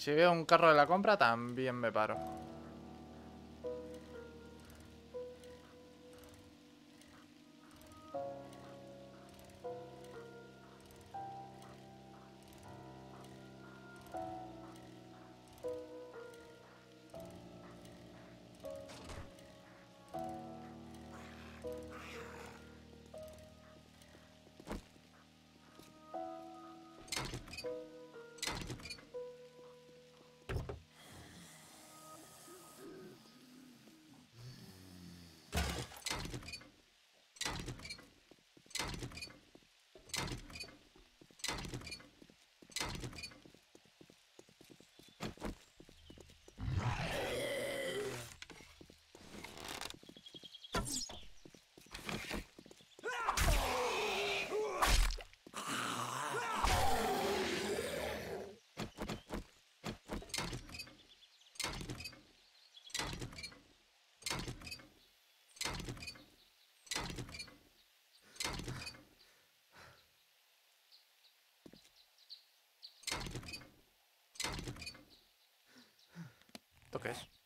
si veo un carro de la compra, también me paro. ¿Esto qué es?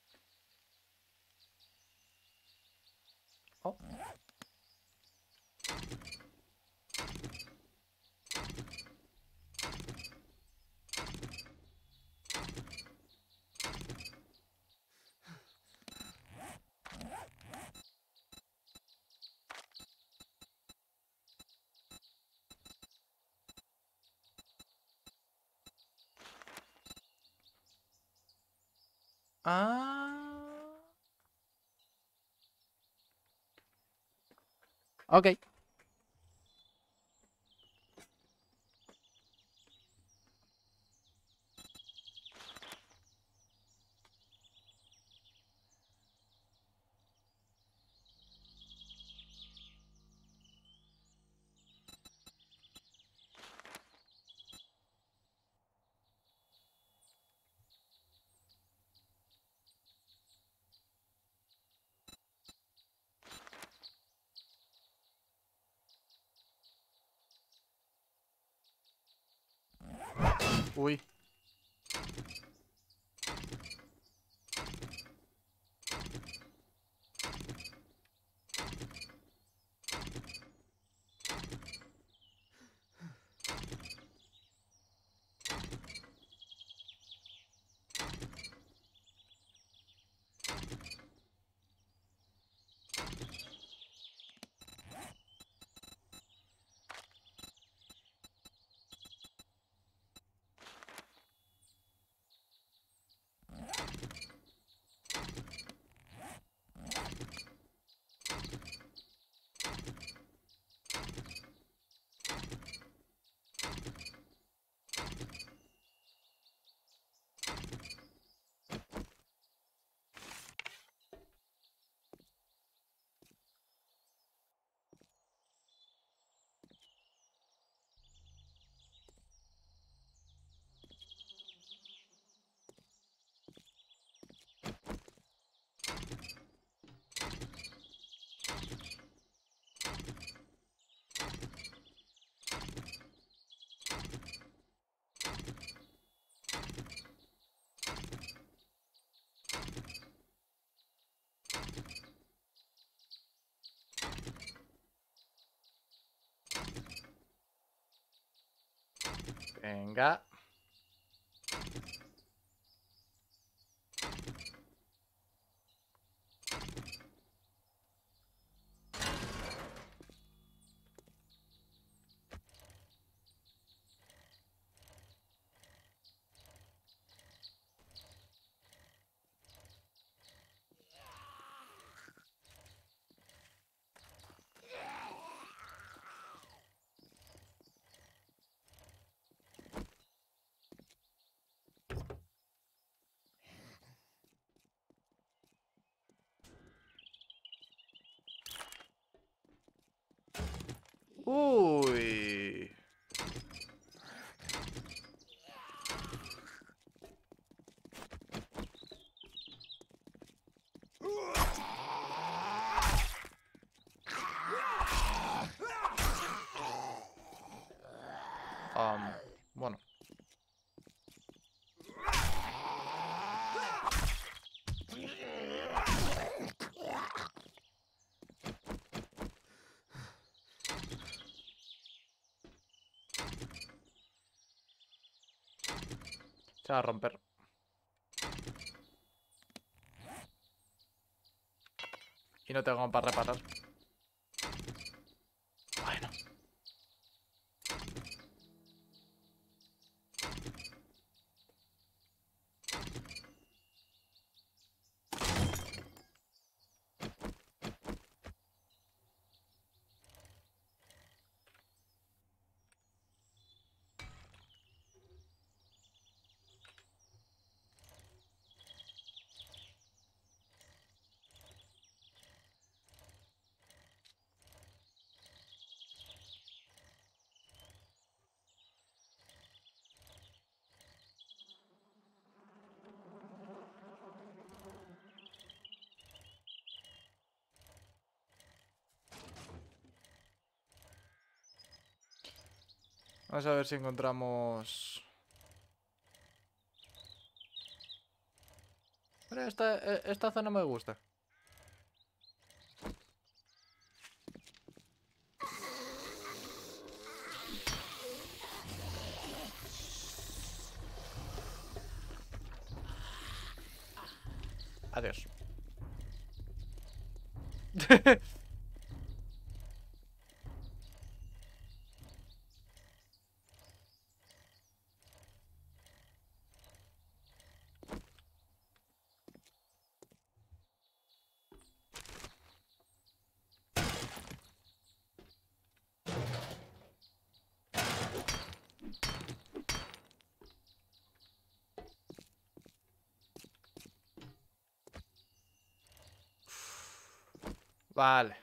Ah. Ok. Oi. got. Uy. a romper. Y no tengo para reparar. Vamos a ver si encontramos... Esta, eh, esta zona me gusta. Vale.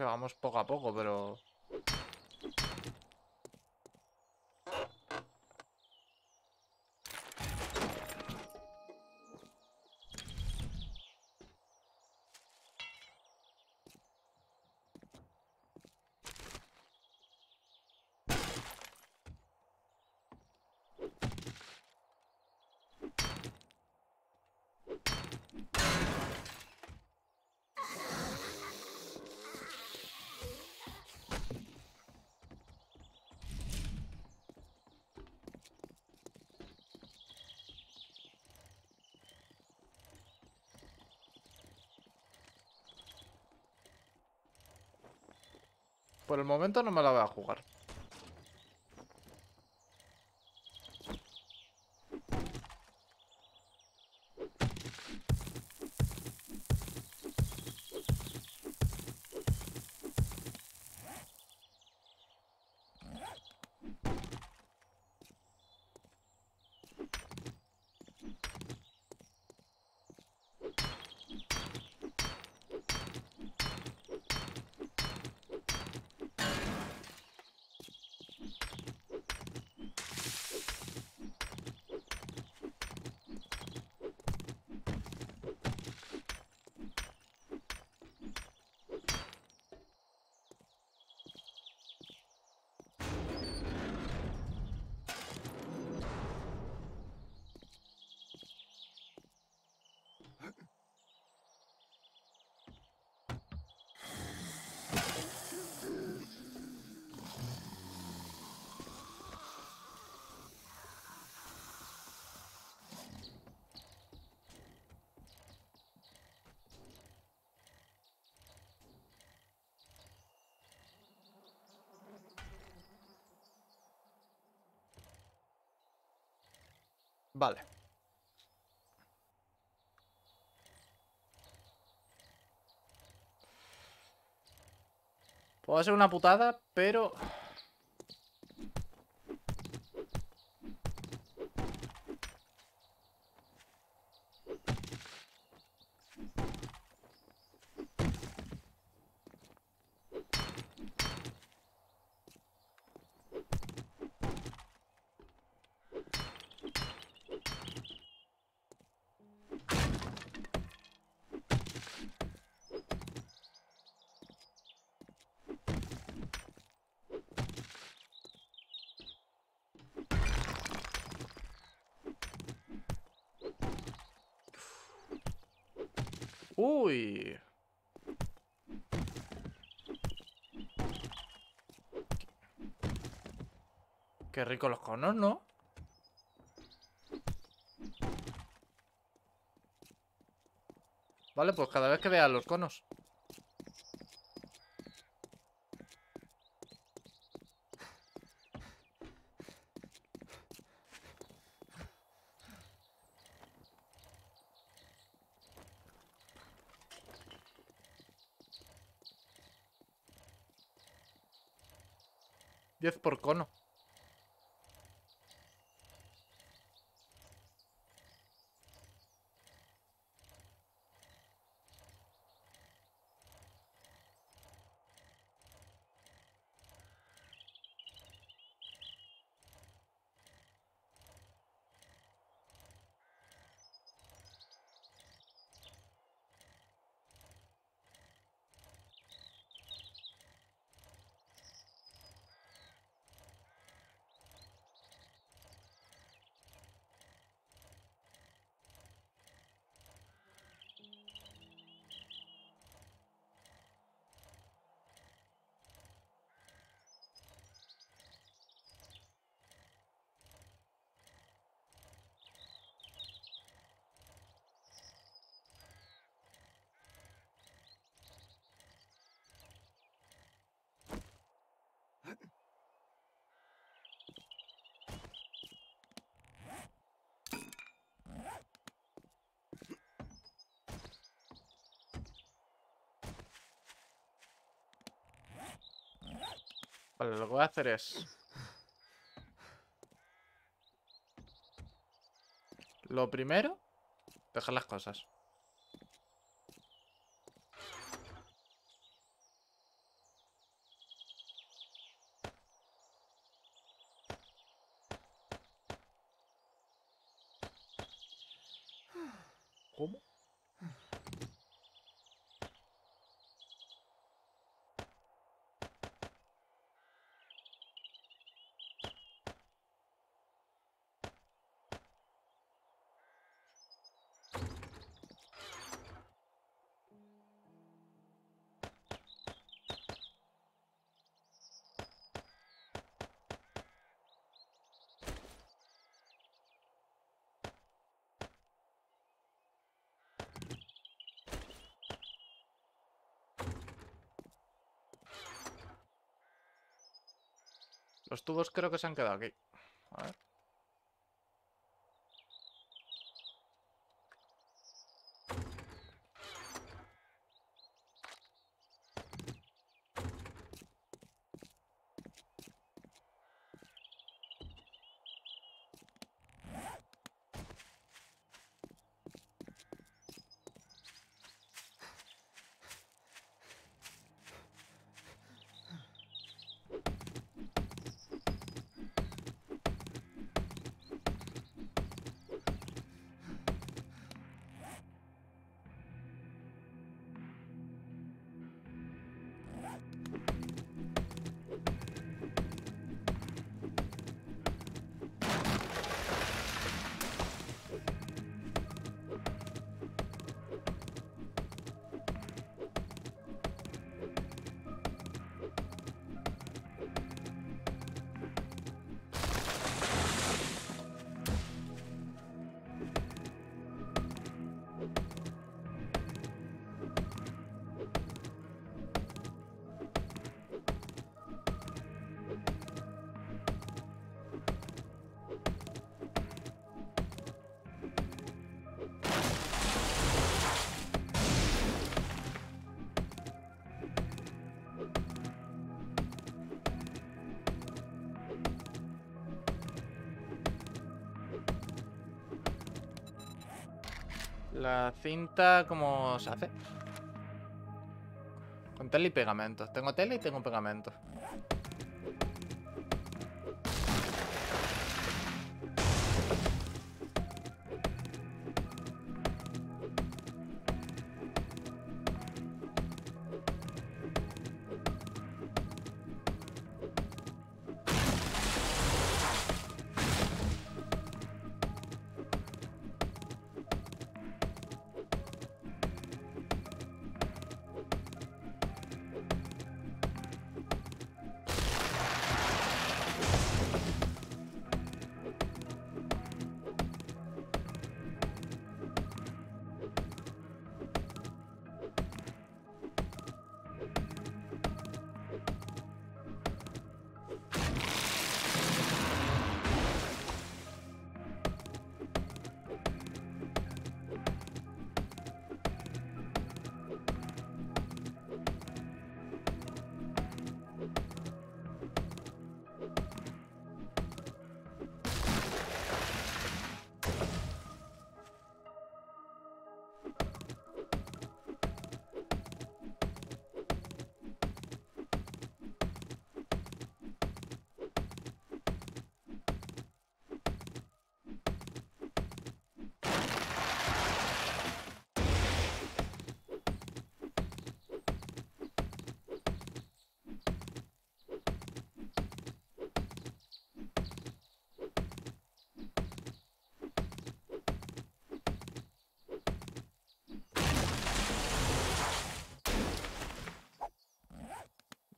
vamos poco a poco, pero Por el momento no me la voy a jugar. Vale. Puede ser una putada, pero... Uy. Qué rico los conos, ¿no? Vale, pues cada vez que vea los conos. lo que voy a hacer es... Lo primero, dejar las cosas. Los tubos creo que se han quedado aquí. La cinta, como se hace? Con tela y pegamento. Tengo tela y tengo pegamento.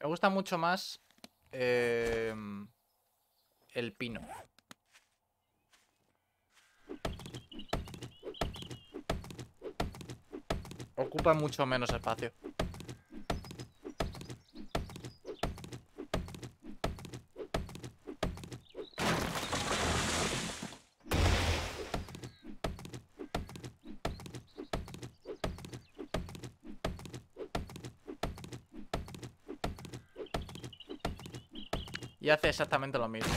Me gusta mucho más eh, el pino. Ocupa mucho menos espacio. Y hace exactamente lo mismo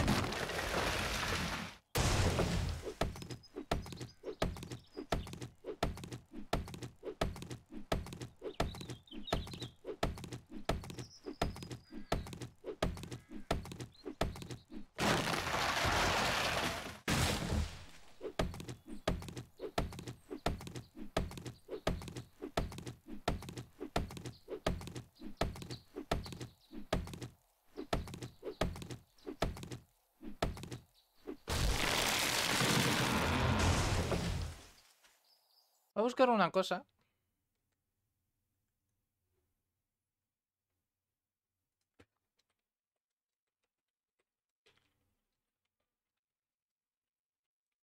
buscar una cosa